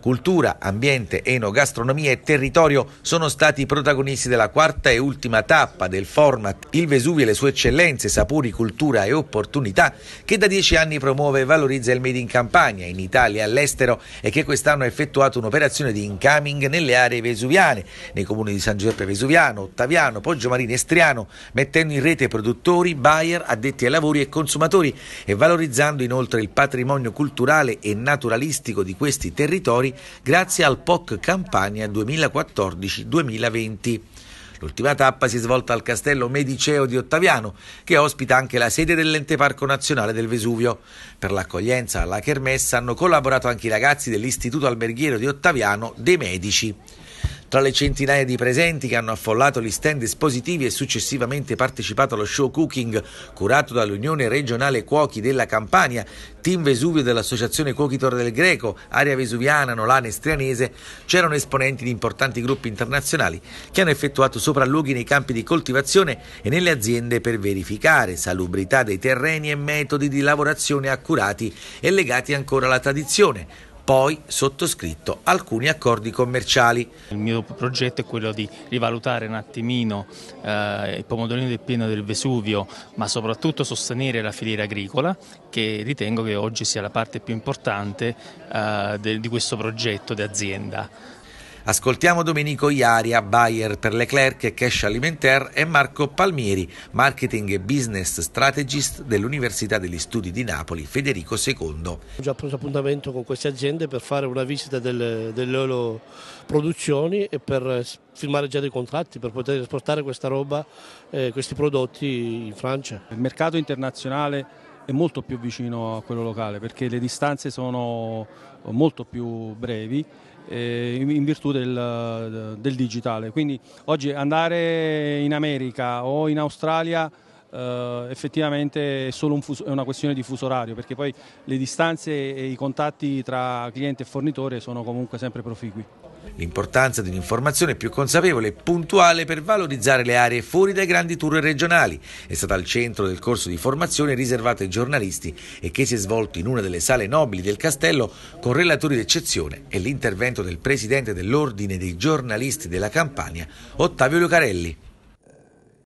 Cultura, ambiente, enogastronomia e territorio sono stati i protagonisti della quarta e ultima tappa del format Il Vesuvio e le sue eccellenze, sapori, cultura e opportunità che da dieci anni promuove e valorizza il Made in Campania in Italia e all'estero e che quest'anno ha effettuato un'operazione di incoming nelle aree vesuviane, nei comuni di San Giuseppe Vesuviano, Ottaviano, Poggiomarino e Striano, mettendo in rete produttori, buyer, addetti ai lavori e consumatori e valorizzando inoltre il patrimonio culturale e naturalistico di questi territori grazie al POC Campania 2014-2020. L'ultima tappa si è svolta al castello Mediceo di Ottaviano, che ospita anche la sede dell'ente Parco Nazionale del Vesuvio. Per l'accoglienza alla Kermessa hanno collaborato anche i ragazzi dell'Istituto Alberghiero di Ottaviano dei Medici. Tra le centinaia di presenti che hanno affollato gli stand espositivi e successivamente partecipato allo show cooking curato dall'Unione Regionale Cuochi della Campania, Team Vesuvio dell'Associazione Cuochi Torre del Greco, Area Vesuviana, Nolana e Strianese, c'erano esponenti di importanti gruppi internazionali che hanno effettuato sopralluoghi nei campi di coltivazione e nelle aziende per verificare salubrità dei terreni e metodi di lavorazione accurati e legati ancora alla tradizione poi sottoscritto alcuni accordi commerciali. Il mio progetto è quello di rivalutare un attimino eh, il pomodorino del pieno del Vesuvio, ma soprattutto sostenere la filiera agricola, che ritengo che oggi sia la parte più importante eh, de, di questo progetto di azienda. Ascoltiamo Domenico Iaria, buyer per Leclerc e Cash Alimentaire e Marco Palmieri, marketing e business strategist dell'Università degli Studi di Napoli Federico II. Ho già preso appuntamento con queste aziende per fare una visita delle, delle loro produzioni e per eh, firmare già dei contratti per poter esportare questa roba, eh, questi prodotti in Francia. Il mercato internazionale è molto più vicino a quello locale perché le distanze sono molto più brevi eh, in virtù del, del, digitale. Quindi oggi andare in America o in Australia eh, effettivamente è solo un fuso, è una questione di fuso orario perché poi le distanze e i contatti tra cliente e fornitore sono comunque sempre proficui l'importanza di un'informazione più consapevole e puntuale per valorizzare le aree fuori dai grandi tour regionali. È stata al centro del corso di formazione riservato ai giornalisti e che si è svolto in una delle sale nobili del castello con relatori d'eccezione e l'intervento del presidente dell'Ordine dei giornalisti della Campania, Ottavio Lucarelli.